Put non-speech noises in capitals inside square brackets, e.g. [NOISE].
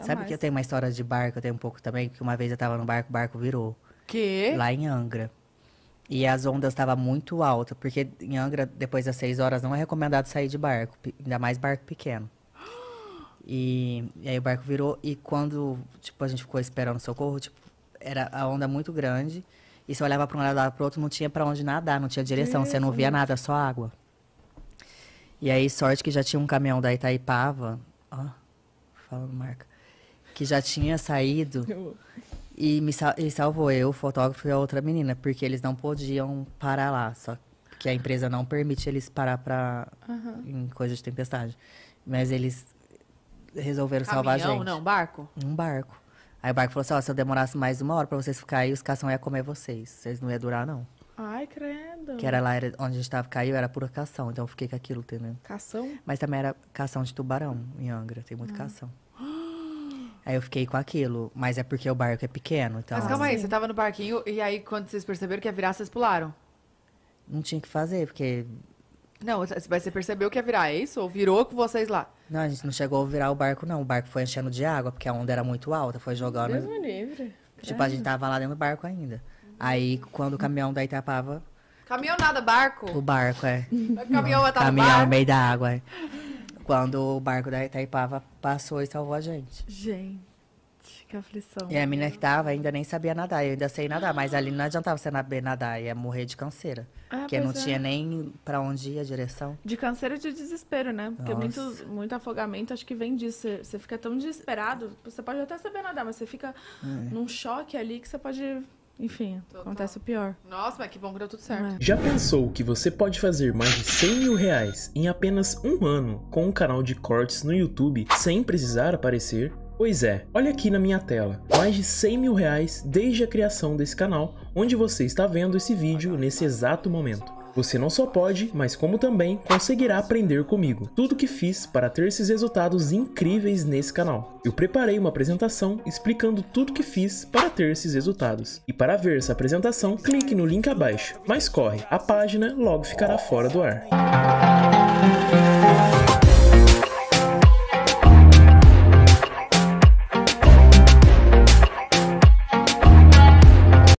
Sabe que eu tenho uma história de barco, eu tenho um pouco também, porque uma vez eu tava no barco, o barco virou. Que? Lá em Angra. E as ondas estavam muito altas, porque em Angra, depois das seis horas, não é recomendado sair de barco, ainda mais barco pequeno. E, e, aí o barco virou, e quando tipo, a gente ficou esperando socorro, tipo, era a onda muito grande, e você olhava para um lado e para outro, não tinha para onde nadar, não tinha direção, você não via nada, só água. E aí, sorte que já tinha um caminhão da Itaipava. Ó, falando marca, que já tinha saído [LAUGHS] e me sal e salvou eu, o fotógrafo e a outra menina, porque eles não podiam parar lá, só que a empresa não permite eles parar para uhum. em coisa de tempestade. Mas eles resolveram Caminhão, salvar a gente. não, barco? Um barco. Aí o barco falou assim, se eu demorasse mais uma hora para vocês ficarem aí, os caçam não iam comer vocês. Vocês não ia durar, não. Ai, credo. Caramba. Que era lá era onde a gente tava, caiu, era pura cação. Então eu fiquei com aquilo, entendeu? Cação? Mas também era cação de tubarão em Angra, tem muito ah. cação. Aí eu fiquei com aquilo, mas é porque o barco é pequeno. Então... Mas calma aí, assim você tava no barquinho e aí quando vocês perceberam que ia virar, vocês pularam? Não tinha que fazer, porque. Não, mas você percebeu que ia virar, é isso? Ou virou com vocês lá? Não, a gente não chegou a virar o barco, não. O barco foi enchendo de água, porque a onda era muito alta, foi jogando. Deus me livre. Tipo, a gente tava lá dentro do barco ainda. Aí, quando o caminhão da Itapava Caminhão nada, barco. O barco, é. O caminhão tá Caminhão no meio da água, é. Quando o barco da Itaipava passou e salvou a gente. Gente. Que aflição. E a menina que tava ainda nem sabia nadar. Eu ainda sei nadar, mas ali não adiantava você saber nadar, ia morrer de canseira. Ah, porque não é. tinha nem para onde ir a direção. De canseira e de desespero, né? Porque muito, muito afogamento acho que vem disso. Você fica tão desesperado. Você pode até saber nadar, mas você fica é. num choque ali que você pode enfim, Total. acontece o pior. Nossa, mas que bom que deu tudo certo. É. Já pensou que você pode fazer mais de 100 mil reais em apenas um ano com um canal de cortes no YouTube sem precisar aparecer? Pois é, olha aqui na minha tela, mais de 100 mil reais desde a criação desse canal, onde você está vendo esse vídeo nesse exato momento. Você não só pode, mas como também conseguirá aprender comigo tudo que fiz para ter esses resultados incríveis nesse canal. Eu preparei uma apresentação explicando tudo que fiz para ter esses resultados. E para ver essa apresentação, clique no link abaixo. Mas corre, a página logo ficará fora do ar.